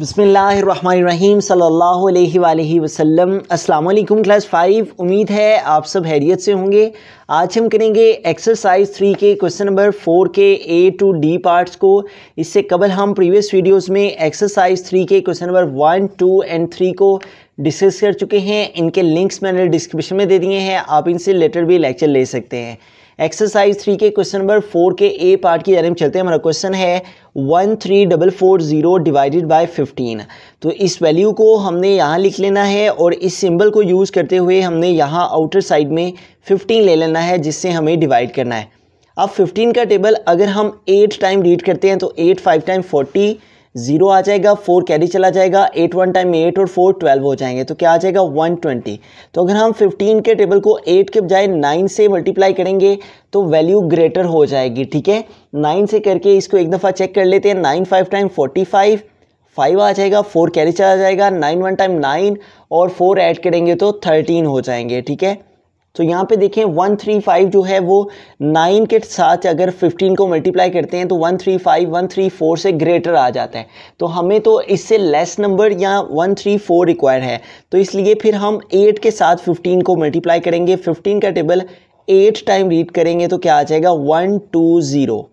बसमीम सल्लल्लाहु अलैहि क्लास फ़ाइव उम्मीद है आप सब हैरियत से होंगे आज हम करेंगे एक्सरसाइज थ्री के क्वेश्चन नंबर फोर के ए टू डी पार्ट्स को इससे कबल हम प्रीवियस वीडियोस में एक्सरसाइज थ्री के question number one two and three को डिस्कस कर चुके हैं इनके लिंक्स मैंने डिस्क्रिप्शन में दे दिए हैं आप इनसे लेटर भी लेक्चर ले सकते हैं एक्सरसाइज थ्री के क्वेश्चन नंबर फोर के ए पार्ट की में चलते हैं हमारा क्वेश्चन है one three double four zero divided by fifteen तो इस वैल्यू को हमने यहाँ लिख लेना है और इस सिंबल को यूज़ करते हुए हमने यहाँ आउटर साइड में फिफ्टीन ले लेना है जिससे हमें डिवाइड करना है अब फिफ्टीन का टेबल अगर हम एट टाइम रीड करते हैं तो eight five time forty zero आ जाएगा फोर कैरी चला जाएगा एट वन टाइम एट और फोर ट्वेल्व हो जाएंगे तो क्या आ जाएगा वन ट्वेंटी तो अगर हम फिफ्टीन के टेबल को एट के बजाय नाइन से मल्टीप्लाई करेंगे तो वैल्यू ग्रेटर हो जाएगी ठीक है नाइन से करके इसको एक दफ़ा चेक कर लेते हैं nine five time forty five five आ जाएगा फोर कैरी चला जाएगा नाइन वन टाइम नाइन और फोर ऐड करेंगे तो थर्टीन हो जाएंगे ठीक है तो यहाँ पे देखें वन थ्री फाइव जो है वो नाइन के साथ अगर फिफ्टीन को मल्टीप्लाई करते हैं तो one three five one three four से ग्रेटर आ जाता है तो हमें तो इससे लेस नंबर या वन थ्री फोर रिक्वायर है तो इसलिए फिर हम एट के साथ फिफ्टीन को मल्टीप्लाई करेंगे फिफ्टीन का टेबल एट टाइम रीड करेंगे तो क्या आ जाएगा वन टू ज़ीरो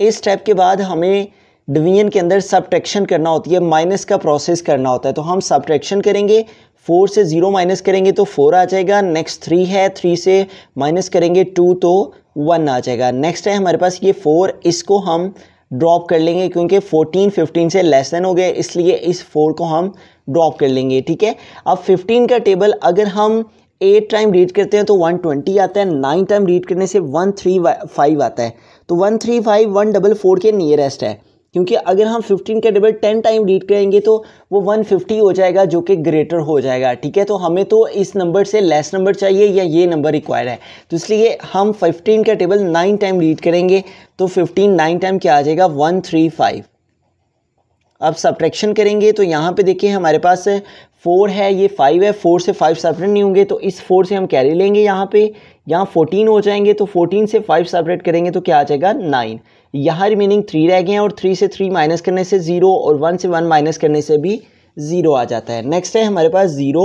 इस स्टेप के बाद हमें डिवीजन के अंदर सब करना होती है माइनस का प्रोसेस करना होता है तो हम सब करेंगे फोर से ज़ीरो माइनस करेंगे तो फोर आ जाएगा नेक्स्ट थ्री है थ्री से माइनस करेंगे टू तो वन आ जाएगा नेक्स्ट है हमारे पास ये फोर इसको हम ड्रॉप कर लेंगे क्योंकि फोर्टीन फिफ्टीन से लेस देन हो गए इसलिए इस फोर को हम ड्रॉप कर लेंगे ठीक है अब फिफ्टीन का टेबल अगर हम एट टाइम रीड करते हैं तो वन ट्वेंटी आता है नाइन टाइम रीड करने से वन थ्री फाइव आता है तो one one three five double four के नियरेस्ट है क्योंकि अगर हम 15 के डिविडेंड 10 टाइम रीड करेंगे तो वो 150 हो जाएगा जो कि ग्रेटर हो जाएगा ठीक है तो हमें तो इस नंबर से लेस नंबर चाहिए या ये नंबर रिक्वायर है तो इसलिए हम 15 का टेबल 9 टाइम रीड करेंगे तो 15 9 टाइम क्या आ जाएगा 135 अब सब्ट्रैक्शन करेंगे तो यहाँ पे देखिए हमारे पास फोर है ये फाइव है फोर से फाइव सेपरेट नहीं होंगे तो इस फोर से हम कैरी लेंगे यहाँ पे यहाँ फोर्टीन हो जाएंगे तो फोर्टीन से फाइव सेपरेट करेंगे तो क्या आ जाएगा नाइन यहाँ रिमेनिंग थ्री रह गए हैं और थ्री से थ्री माइनस करने से ज़ीरो और वन से वन माइनस करने से भी ज़ीरो आ जाता है नेक्स्ट है हमारे पास ज़ीरो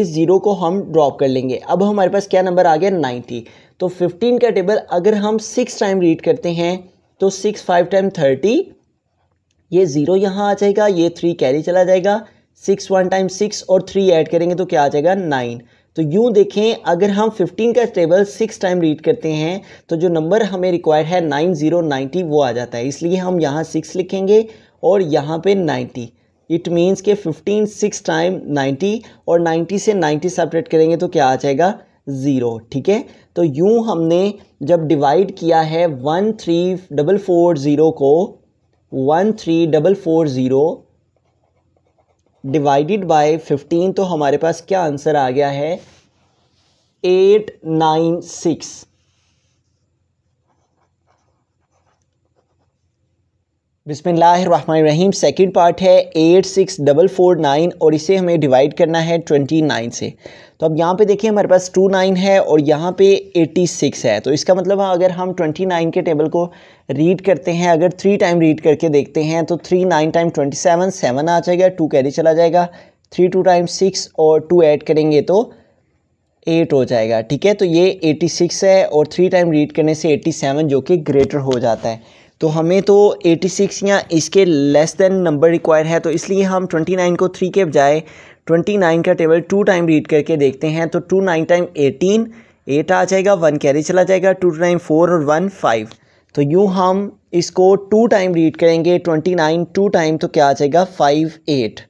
इस ज़ीरो को हम ड्रॉप कर लेंगे अब हमारे पास क्या नंबर आ गया नाइन्टी तो फिफ्टीन का टेबल अगर हम सिक्स टाइम रीड करते हैं तो सिक्स फाइव टाइम थर्टी ये ज़ीरो यहाँ आ जाएगा ये थ्री कैरी चला जाएगा सिक्स वन टाइम सिक्स और थ्री ऐड करेंगे तो क्या आ जाएगा नाइन तो यूँ देखें अगर हम 15 का टेबल सिक्स टाइम रीड करते हैं तो जो नंबर हमें रिक्वायर है नाइन ज़ीरो नाइन्टी वो आ जाता है इसलिए हम यहाँ सिक्स लिखेंगे और यहाँ पे नाइन्टी इट मीन्स के 15 सिक्स टाइम 90 और 90 से 90 सेपरेट करेंगे तो क्या आ जाएगा ज़ीरो ठीक है तो यूँ हमने जब डिवाइड किया है one three double four zero को one three double four zero divided by fifteen तो हमारे पास क्या आंसर आ गया है एट नाइन सिक्स बिसमीम सेकेंड पार्ट है eight six double four nine और इसे हमें डिवाइड करना है ट्वेंटी नाइन से तो अब यहाँ पे देखिए हमारे पास टू नाइन है और यहाँ पे एटी सिक्स है तो इसका मतलब अगर हम ट्वेंटी नाइन के टेबल को रीड करते हैं अगर थ्री टाइम रीड करके देखते हैं तो three nine time twenty seven seven आ जाएगा टू कैरी चला जाएगा थ्री टू टाइम सिक्स और टू ऐड करेंगे तो एट हो जाएगा ठीक है तो ये एटी सिक्स है और थ्री टाइम रीड करने से एटी सेवन जो कि ग्रेटर हो जाता है तो हमें तो 86 या इसके लेस देन नंबर रिक्वायर है तो इसलिए हम 29 को 3 के बजाय 29 का टेबल टू टाइम रीड करके देखते हैं तो two nine time eighteen eight आ जाएगा वन कैरी चला जाएगा टू नाइन फोर और वन फाइव तो यूँ हम इसको टू टाइम रीड करेंगे ट्वेंटी नाइन टू टाइम तो क्या आ जाएगा फाइव एट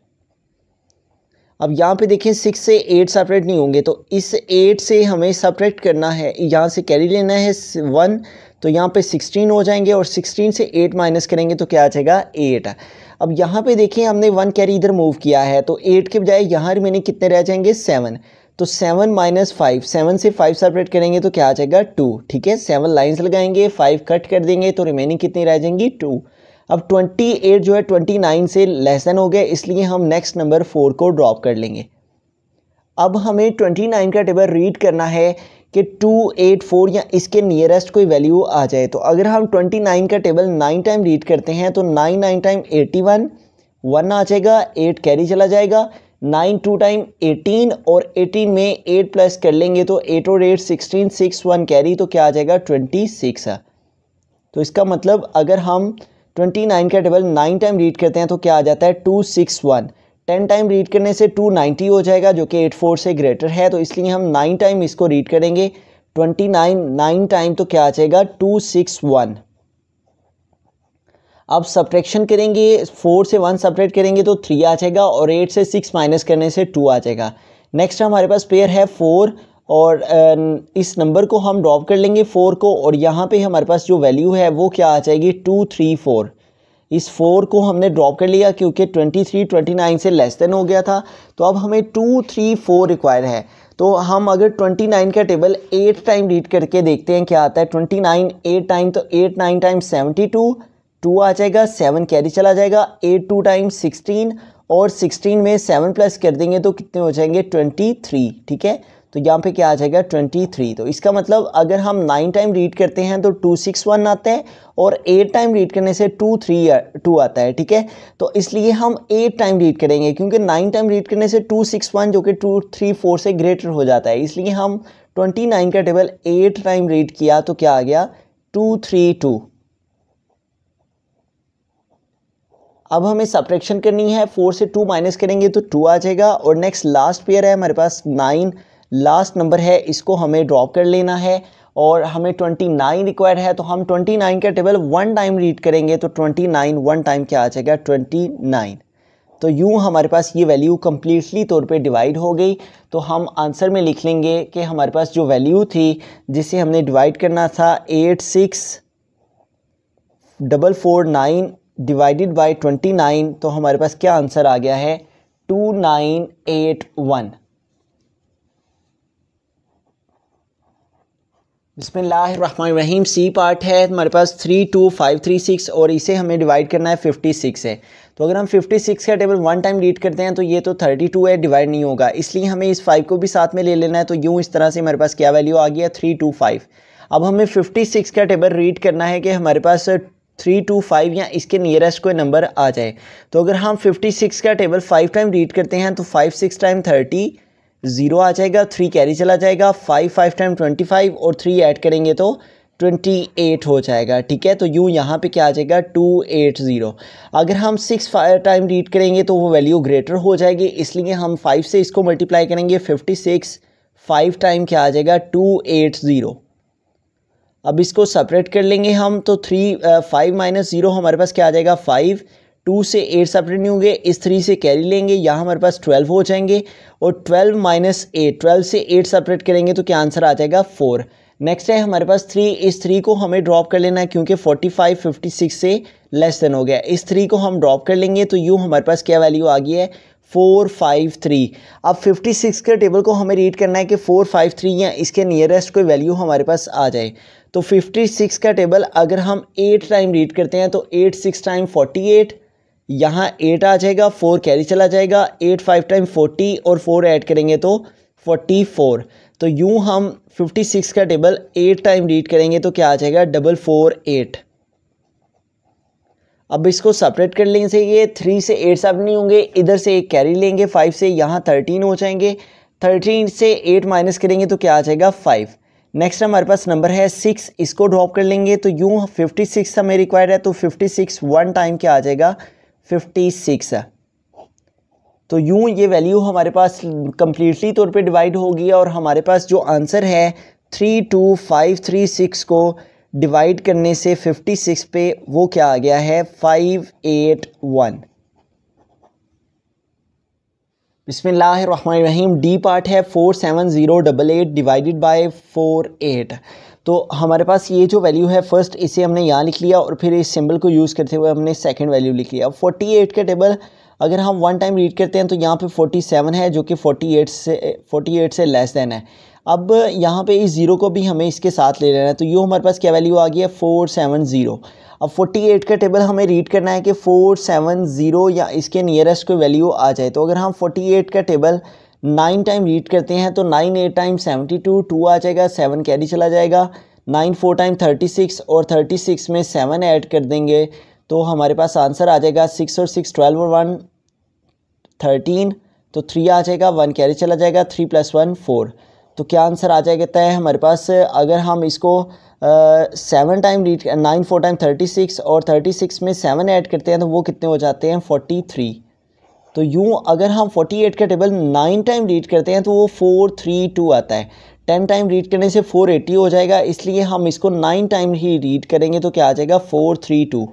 अब यहाँ पे देखें सिक्स से एट सेपरेट नहीं होंगे तो इस एट से हमें सेपरेट करना है यहाँ से कैरी लेना है वन तो यहाँ पे सिक्सटीन हो जाएंगे और सिक्सटीन से एट माइनस करेंगे तो क्या आ जाएगा एट अब यहाँ पे देखें हमने वन कैरी इधर मूव किया है तो एट के बजाय यहाँ मैंने कितने रह जाएंगे सेवन तो सेवन माइनस फाइव सेवन से फाइव सेपरेट करेंगे तो क्या आ जाएगा टू ठीक है सेवन लाइन्स लगाएंगे फाइव कट कर देंगे तो रिमेनिंग कितनी रह जाएंगी टू अब 28 जो है 29 से लेसन हो गया इसलिए हम नेक्स्ट नंबर फोर को ड्रॉप कर लेंगे अब हमें 29 का टेबल रीड करना है कि 284 या इसके नियरेस्ट कोई वैल्यू आ जाए तो अगर हम 29 का टेबल नाइन टाइम रीड करते हैं तो nine nine time eighty one one आ जाएगा एट कैरी चला जाएगा नाइन टू टाइम एटीन और एटीन में एट प्लस कर लेंगे तो एट और eight sixteen six one carry तो क्या आ जाएगा ट्वेंटी सिक्स तो इसका मतलब अगर हम ट्वेंटी नाइन का टेबल नाइन टाइम रीड करते हैं तो क्या आ जाता है two six one ten time read करने से टू नाइन्टी हो जाएगा जो कि एट फोर से ग्रेटर है तो इसलिए हम नाइन टाइम इसको रीड करेंगे ट्वेंटी नाइन नाइन टाइम तो क्या आ जाएगा टू सिक्स वन अब सब्ट्रैक्शन करेंगे फोर से वन सप्रेट करेंगे तो थ्री आ जाएगा और एट से सिक्स माइनस करने से टू आ जाएगा नेक्स्ट हमारे पास पेयर है फोर और इस नंबर को हम ड्रॉप कर लेंगे फ़ोर को और यहाँ पे हमारे पास जो वैल्यू है वो क्या आ जाएगी टू थ्री फ़ोर इस फोर को हमने ड्रॉप कर लिया क्योंकि ट्वेंटी थ्री ट्वेंटी नाइन से लेस देन हो गया था तो अब हमें टू थ्री फोर रिक्वायर है तो हम अगर ट्वेंटी नाइन का टेबल एट टाइम रीड करके देखते हैं क्या आता है ट्वेंटी नाइन एट टाइम तो eight nine time seventy two two आ जाएगा सेवन कैरी चला जाएगा एट टू टाइम सिक्सटीन और सिक्सटीन में सेवन प्लस कर देंगे तो कितने हो जाएंगे ट्वेंटी थ्री ठीक है तो यहाँ पे क्या आ जाएगा ट्वेंटी थ्री तो इसका मतलब अगर हम नाइन टाइम रीड करते हैं तो टू सिक्स वन आता है और एट टाइम रीड करने से टू थ्री टू आता है ठीक है तो इसलिए हम एट टाइम रीड करेंगे क्योंकि नाइन टाइम रीड करने से टू सिक्स वन जो कि टू थ्री फोर से ग्रेटर हो जाता है इसलिए हम ट्वेंटी नाइन का टेबल एट टाइम रीड किया तो क्या आ गया टू थ्री टू अब हमें सप्रेक्शन करनी है फोर से टू माइनस करेंगे तो टू आ जाएगा और नेक्स्ट लास्ट पेयर है हमारे पास नाइन लास्ट नंबर है इसको हमें ड्रॉप कर लेना है और हमें 29 रिक्वायर है तो हम 29 का टेबल वन टाइम रीड करेंगे तो 29 वन टाइम क्या आ जाएगा 29 तो यूँ हमारे पास ये वैल्यू कम्प्लीटली तौर पे डिवाइड हो गई तो हम आंसर में लिख लेंगे कि हमारे पास जो वैल्यू थी जिसे हमने डिवाइड करना था eight six double four nine divided by twenty nine तो हमारे पास क्या आंसर आ गया है टू नाइन एट वन बिसमीम सी पार्ट है हमारे पास three two five three six और इसे हमें डिवाइड करना है फिफ्टी सिक्स है तो अगर हम फिफ्टी सिक्स का टेबल वन टाइम रीड करते हैं तो ये तो थर्टी टू है डिवाइड नहीं होगा इसलिए हमें इस फाइव को भी साथ में ले लेना है तो यूँ इस तरह से हमारे पास क्या वैल्यू आ गया थ्री टू फाइव अब हमें फिफ्टी सिक्स का टेबल रीड करना है कि हमारे पास थ्री टू फाइव या इसके नियरेस्ट कोई नंबर आ जाए तो अगर हम फिफ्टी सिक्स का टेबल फाइव टाइम रीड करते हैं तो five six time thirty zero आ जाएगा थ्री कैरी चला जाएगा five five time twenty five और थ्री ऐड करेंगे तो ट्वेंटी एट हो जाएगा ठीक है तो यू यहाँ पे क्या आ जाएगा टू एट ज़ीरो अगर हम सिक्स टाइम रीड करेंगे तो वो वैल्यू ग्रेटर हो जाएगी इसलिए हम फाइव से इसको मल्टीप्लाई करेंगे फिफ्टी सिक्स फाइव टाइम क्या आ जाएगा टू एट ज़ीरो अब इसको सेपरेट कर लेंगे हम तो थ्री फाइव माइनस ज़ीरो हमारे पास क्या आ जाएगा फाइव टू से एट सेपरेट नहीं होंगे इस थ्री से कैरी लेंगे यहाँ हमारे पास ट्वेल्व हो जाएंगे और ट्वेल्व माइनस एट ट्वेल्व से एट सेपरेट करेंगे तो क्या आंसर आ जाएगा फोर नेक्स्ट है हमारे पास थ्री इस थ्री को हमें ड्रॉप कर लेना है क्योंकि फोर्टी फाइव फिफ्टी सिक्स से लेस देन हो गया इस थ्री को हम ड्रॉप कर लेंगे तो यू हमारे पास क्या वैल्यू आ गई है फोर फाइव थ्री अब फिफ्टी सिक्स के टेबल को हमें रीड करना है कि फोर फाइव थ्री या इसके नियरेस्ट कोई वैल्यू हमारे पास आ जाए तो फिफ्टी सिक्स का टेबल अगर हम एट टाइम रीड करते हैं तो eight six time forty eight यहाँ एट आ जाएगा फोर कैरी चला जाएगा एट फाइव टाइम फोर्टी और फोर ऐड करेंगे तो फोर्टी फोर तो यूँ हम फिफ्टी सिक्स का टेबल एट टाइम रीड करेंगे तो क्या आ जाएगा डबल फोर एट अब इसको सेपरेट कर लेंगे से ये थ्री से एट सब नहीं होंगे इधर से एक कैरी लेंगे फाइव से यहाँ थर्टीन हो जाएंगे थर्टीन से एट माइनस करेंगे तो क्या आ जाएगा फाइव नेक्स्ट हमारे पास नंबर है सिक्स इसको ड्रॉप कर लेंगे तो यूँ फिफ्टी सिक्स हमें रिक्वायर्ड है तो फिफ्टी सिक्स वन टाइम क्या आ जाएगा फिफ्टी सिक्स तो यूँ ये वैल्यू हमारे पास कम्प्लीटली तौर पे डिवाइड होगी और हमारे पास जो आंसर है three two five three six को डिवाइड करने से फिफ्टी सिक्स पे वो क्या आ गया है फाइव एट वन बिसमीम डी पार्ट है four seven zero double eight divided by four eight तो हमारे पास ये जो वैल्यू है फर्स्ट इसे हमने यहाँ लिख लिया और फिर इस सिंबल को यूज़ करते हुए हमने सेकेंड वैल्यू लिख लिया फोर्टी एट का टेबल अगर हम वन टाइम रीड करते हैं तो यहाँ पे 47 है जो कि 48 से 48 से लेस देन है अब यहाँ पे इस ज़ीरो को भी हमें इसके साथ ले लेना है तो यू हमारे पास क्या वैल्यू आ गई है फोर सेवन ज़ीरो अब 48 का टेबल हमें रीड करना है कि फोर सेवन ज़ीरो या इसके नियरेस्ट कोई वैल्यू आ जाए तो अगर हम 48 का टेबल नाइन टाइम रीड करते हैं तो nine eight time seventy two two आ जाएगा सेवन कैरी चला जाएगा nine four time thirty six और थर्टी सिक्स में सेवन ऐड कर देंगे तो हमारे पास आंसर आ जाएगा सिक्स और सिक्स ट्वेल्व और वन थर्टीन तो थ्री आ जाएगा वन कैरी चला जाएगा थ्री प्लस वन फोर तो क्या आंसर आ जाएगा तय हमारे पास अगर हम इसको seven time read nine four time thirty six और थर्टी सिक्स में सेवन ऐड करते हैं तो वो कितने हो जाते हैं फोर्टी थ्री तो यूँ अगर हम 48 का टेबल नाइन टाइम रीड करते हैं तो वो फोर थ्री टू आता है टेन टाइम रीड करने से फोर एटी हो जाएगा इसलिए हम इसको नाइन टाइम ही रीड करेंगे तो क्या आ जाएगा फोर थ्री टू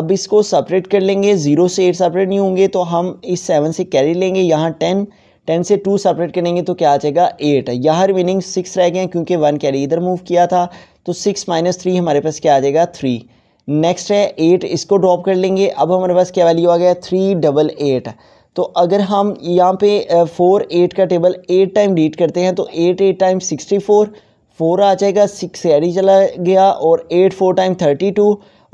अब इसको सेपरेट कर लेंगे ज़ीरो से एट सेपरेट नहीं होंगे तो हम इस सेवन से कैरी लेंगे यहाँ टेन टेन से टू सेपरेट करेंगे तो क्या आ जाएगा एट यहाँ रिमेनिंग सिक्स रह गए क्योंकि वन कैरी इधर मूव किया था तो सिक्स माइनस थ्री हमारे पास क्या आ जाएगा थ्री नेक्स्ट है एट इसको ड्रॉप कर लेंगे अब हमारे पास क्या वैल्यू आ गया थ्री डबल एट तो अगर हम यहाँ पे फोर एट का टेबल एट टाइम रीड करते हैं तो eight eight time sixty four four आ जाएगा सिक्स एड ही चला गया और eight four time thirty two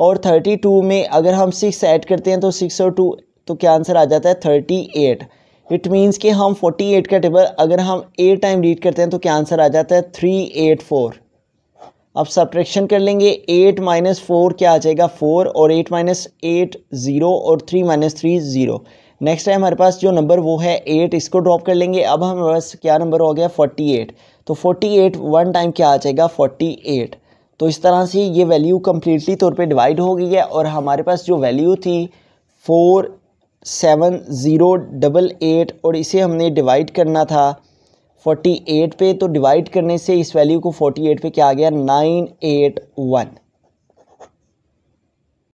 और थर्टी टू में अगर हम सिक्स ऐड करते हैं तो सिक्स और टू तो क्या आंसर आ जाता है थर्टी एट इट मीन्स कि हम फोर्टी एट का टेबल अगर हम एट टाइम रीड करते हैं तो क्या आंसर आ जाता है थ्री एट फोर अब सब्ट्रैक्शन कर लेंगे एट माइनस फोर क्या आ जाएगा फोर और एट माइनस एट ज़ीरो और three minus three zero next time हमारे पास जो नंबर वो है एट इसको ड्रॉप कर लेंगे अब हमारे पास क्या नंबर हो गया फोर्टी एट तो फोर्टी एट वन टाइम क्या आ जाएगा फोर्टी एट तो इस तरह से ये वैल्यू कम्प्लीटली तौर पर डिवाइड हो गई है और हमारे पास जो वैल्यू थी four seven zero double eight और इसे हमने डिवाइड करना था 48 पे तो डिवाइड करने से इस वैल्यू को 48 पे क्या आ गया नाइन एट वन